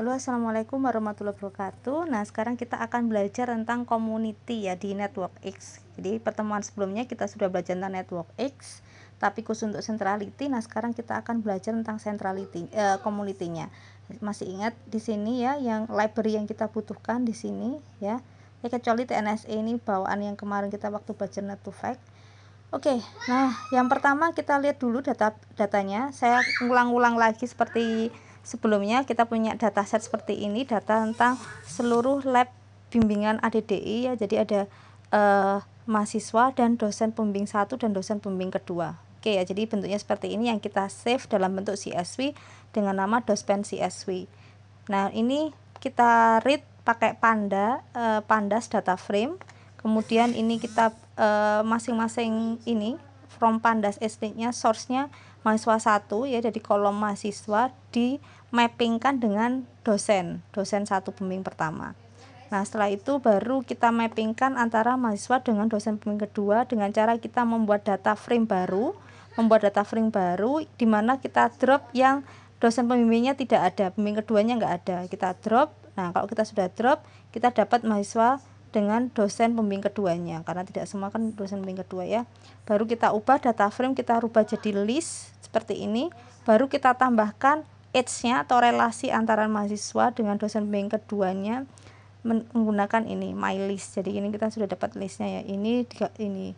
Halo assalamualaikum warahmatullahi wabarakatuh Nah sekarang kita akan belajar tentang community ya di network X Jadi pertemuan sebelumnya kita sudah belajar tentang network X Tapi khusus untuk centrality Nah sekarang kita akan belajar tentang centrality eh, community-nya Masih ingat di sini ya yang library yang kita butuhkan di sini ya Ya kecuali TNSA e ini bawaan yang kemarin kita waktu belajar net fact Oke, okay, nah yang pertama kita lihat dulu data datanya. Saya ulang-ulang lagi seperti sebelumnya kita punya data set seperti ini data tentang seluruh lab bimbingan ADDI ya jadi ada eh, mahasiswa dan dosen pembimbing satu dan dosen pembimbing kedua oke ya jadi bentuknya seperti ini yang kita save dalam bentuk CSV dengan nama dospen CSV nah ini kita read pakai panda eh, pandas data frame kemudian ini kita eh, masing-masing eh, masing -masing ini from Pandas SD-nya source-nya mahasiswa satu ya jadi kolom mahasiswa di mappingkan dengan dosen, dosen satu pembimbing pertama. Nah, setelah itu baru kita mappingkan antara mahasiswa dengan dosen pembimbing kedua dengan cara kita membuat data frame baru, membuat data frame baru di mana kita drop yang dosen pembimbingnya tidak ada, pembimbing keduanya nggak ada. Kita drop. Nah, kalau kita sudah drop, kita dapat mahasiswa dengan dosen pembimbing keduanya karena tidak semua kan dosen pembimbing kedua ya baru kita ubah data frame kita rubah jadi list seperti ini baru kita tambahkan age-nya atau relasi antara mahasiswa dengan dosen pembimbing keduanya menggunakan ini my list jadi ini kita sudah dapat listnya ya ini ini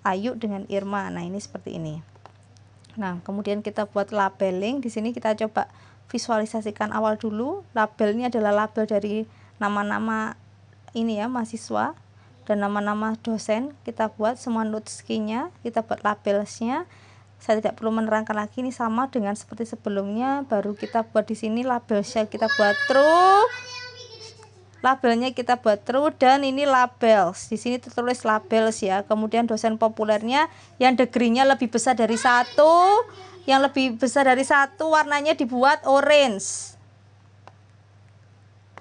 Ayu dengan Irma nah ini seperti ini nah kemudian kita buat labeling di sini kita coba visualisasikan awal dulu labelnya adalah label dari nama-nama ini ya mahasiswa dan nama-nama dosen kita buat semua notes key-nya kita buat labelsnya saya tidak perlu menerangkan lagi ini sama dengan seperti sebelumnya baru kita buat di sini labelnya kita buat true labelnya kita buat true dan ini labels di sini tertulis labels ya kemudian dosen populernya yang degree-nya lebih besar dari satu yang lebih besar dari satu warnanya dibuat orange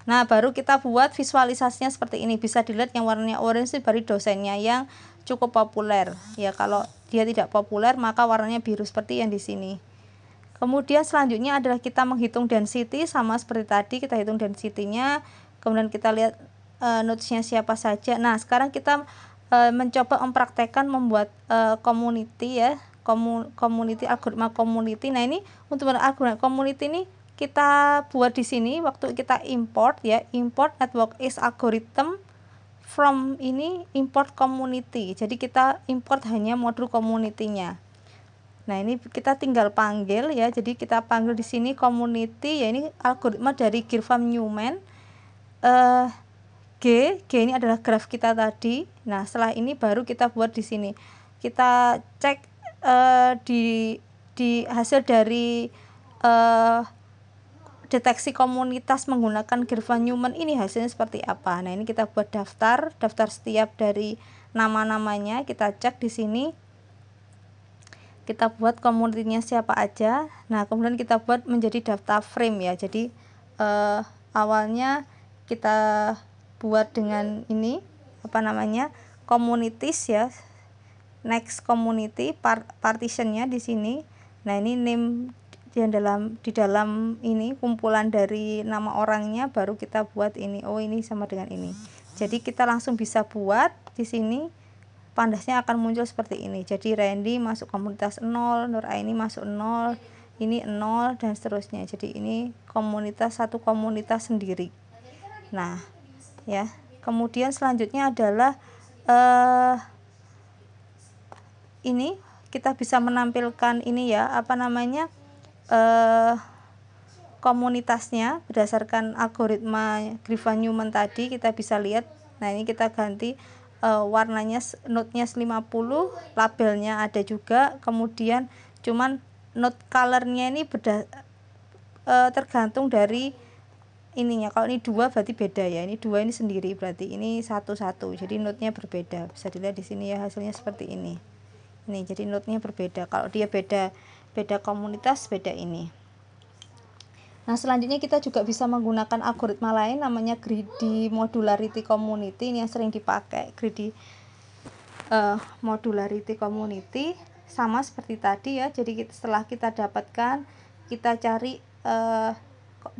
Nah, baru kita buat visualisasinya seperti ini. Bisa dilihat yang warnanya orange itu dari dosennya yang cukup populer. Ya, kalau dia tidak populer, maka warnanya biru seperti yang di sini. Kemudian selanjutnya adalah kita menghitung density sama seperti tadi kita hitung density-nya. Kemudian kita lihat e, notesnya siapa saja. Nah, sekarang kita e, mencoba mempraktekkan membuat e, community ya, community algoritma community. Nah, ini untuk algoritma community ini kita buat di sini waktu kita import ya import network is algorithm from ini import community jadi kita import hanya modul community-nya nah ini kita tinggal panggil ya jadi kita panggil di sini community ya ini algoritma dari Girvan Newman uh, G G ini adalah graf kita tadi nah setelah ini baru kita buat di sini kita cek uh, di di hasil dari uh, deteksi komunitas menggunakan Girvan Newman ini hasilnya seperti apa. Nah, ini kita buat daftar, daftar setiap dari nama-namanya kita cek di sini. Kita buat komunitinya siapa aja. Nah, kemudian kita buat menjadi daftar frame ya. Jadi eh, awalnya kita buat dengan ini apa namanya? communities ya. Next community part partitionnya di sini. Nah, ini name kemudian dalam di dalam ini kumpulan dari nama orangnya baru kita buat ini oh ini sama dengan ini jadi kita langsung bisa buat di sini pandasnya akan muncul seperti ini jadi Randy masuk komunitas 0 Nur Aini masuk 0 ini 0 dan seterusnya jadi ini komunitas satu komunitas sendiri nah ya kemudian selanjutnya adalah eh uh, ini kita bisa menampilkan ini ya apa namanya eh, komunitasnya berdasarkan algoritma Griffin Newman tadi kita bisa lihat nah ini kita ganti eh, warnanya notnya 50 labelnya ada juga kemudian cuman note nya ini beda eh, tergantung dari ininya kalau ini dua berarti beda ya ini dua ini sendiri berarti ini satu satu jadi node-nya berbeda bisa dilihat di sini ya hasilnya seperti ini ini jadi node-nya berbeda kalau dia beda beda komunitas beda ini Nah, selanjutnya kita juga bisa menggunakan algoritma lain namanya greedy modularity community ini yang sering dipakai greedy uh, modularity community sama seperti tadi ya. Jadi kita, setelah kita dapatkan kita cari uh,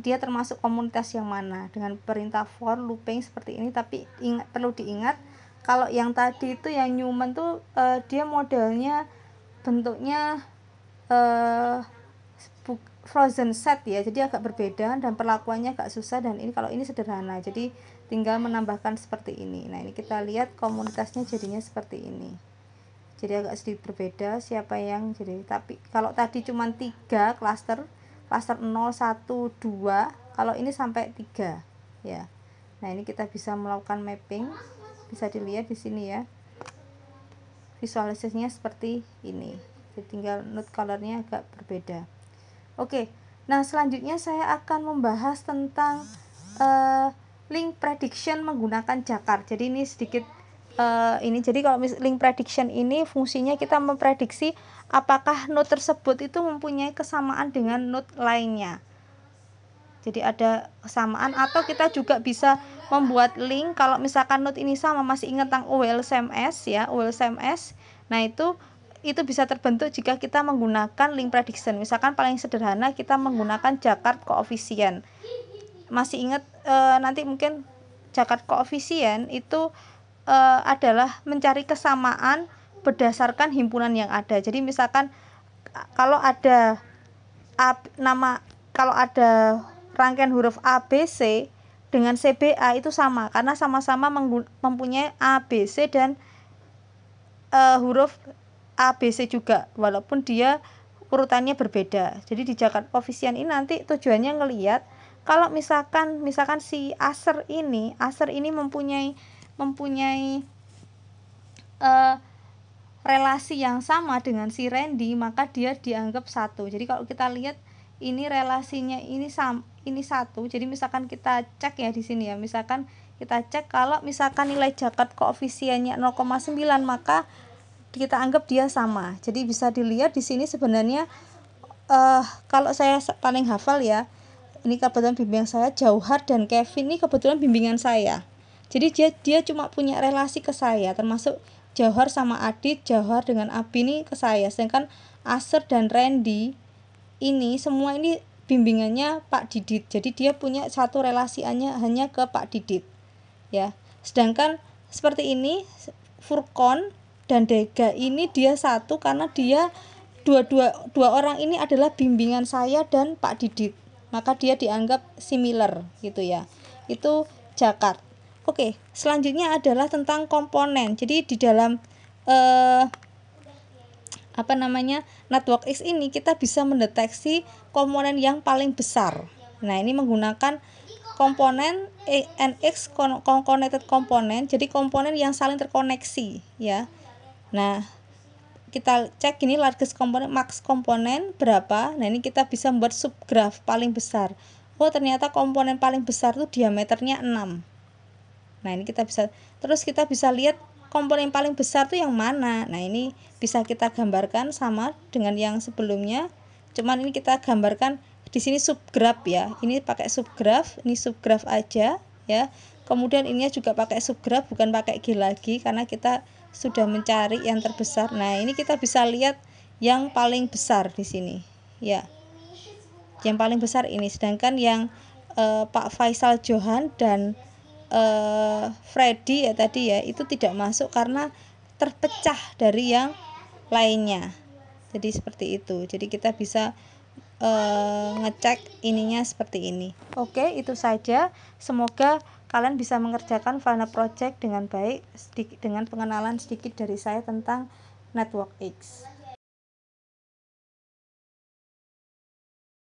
dia termasuk komunitas yang mana dengan perintah for looping seperti ini tapi ingat, perlu diingat kalau yang tadi itu yang Newman tuh uh, dia modelnya bentuknya uh, frozen set ya jadi agak berbeda dan perlakuannya agak susah dan ini kalau ini sederhana jadi tinggal menambahkan seperti ini nah ini kita lihat komunitasnya jadinya seperti ini jadi agak sedikit berbeda siapa yang jadi tapi kalau tadi cuma tiga cluster cluster 0 1 2 kalau ini sampai tiga, ya nah ini kita bisa melakukan mapping bisa dilihat di sini ya visualisasinya seperti ini jadi tinggal nude colornya agak berbeda oke nah selanjutnya saya akan membahas tentang uh, link prediction menggunakan Jakar jadi ini sedikit uh, ini jadi kalau link prediction ini fungsinya kita memprediksi apakah node tersebut itu mempunyai kesamaan dengan node lainnya jadi ada kesamaan atau kita juga bisa membuat link kalau misalkan node ini sama masih ingat tentang UL ya UL nah itu itu bisa terbentuk jika kita menggunakan link prediction. Misalkan paling sederhana kita menggunakan Jakarta koefisien. Masih ingat e, nanti mungkin Jakarta koefisien itu e, adalah mencari kesamaan berdasarkan himpunan yang ada. Jadi misalkan kalau ada A, nama kalau ada rangkaian huruf ABC dengan CBA itu sama karena sama-sama mempunyai ABC dan e, huruf ABC juga walaupun dia urutannya berbeda. Jadi di Jakarta Ovisian ini nanti tujuannya ngelihat kalau misalkan misalkan si aser ini aser ini mempunyai mempunyai uh, relasi yang sama dengan si Randy maka dia dianggap satu. Jadi kalau kita lihat ini relasinya ini sam ini satu. Jadi misalkan kita cek ya di sini ya. Misalkan kita cek kalau misalkan nilai jaket koefisiennya 0,9 maka kita anggap dia sama. Jadi bisa dilihat di sini sebenarnya uh, kalau saya paling hafal ya, ini kebetulan bimbingan saya Jauhar dan Kevin ini kebetulan bimbingan saya. Jadi dia dia cuma punya relasi ke saya, termasuk Jauhar sama Adit, Jauhar dengan Abi ini ke saya. Sedangkan Aser dan Randy ini semua ini bimbingannya Pak Didit. Jadi dia punya satu relasiannya hanya ke Pak Didit. Ya. Sedangkan seperti ini Furkon dan Dega ini dia satu karena dia dua-dua dua orang ini adalah bimbingan saya dan Pak Didit maka dia dianggap similar gitu ya itu Jakarta Oke, selanjutnya adalah tentang komponen. Jadi di dalam eh, apa namanya network X ini kita bisa mendeteksi komponen yang paling besar. Nah ini menggunakan komponen e NX connected komponen. Jadi komponen yang saling terkoneksi ya. Nah, kita cek ini largest komponen, max komponen berapa. Nah, ini kita bisa membuat subgraf paling besar. Oh, ternyata komponen paling besar itu diameternya 6. Nah, ini kita bisa terus kita bisa lihat komponen paling besar itu yang mana. Nah, ini bisa kita gambarkan sama dengan yang sebelumnya. Cuman ini kita gambarkan di sini subgraf ya. Ini pakai subgraf, ini subgraf aja ya. Kemudian ininya juga pakai subgraf bukan pakai G lagi karena kita sudah mencari yang terbesar. Nah, ini kita bisa lihat yang paling besar di sini, ya. Yang paling besar ini, sedangkan yang eh, Pak Faisal Johan dan eh, Freddy ya tadi ya itu tidak masuk karena terpecah dari yang lainnya. Jadi seperti itu. Jadi kita bisa eh, ngecek ininya seperti ini. Oke, itu saja. Semoga kalian bisa mengerjakan final Project dengan baik dengan pengenalan sedikit dari saya tentang network X.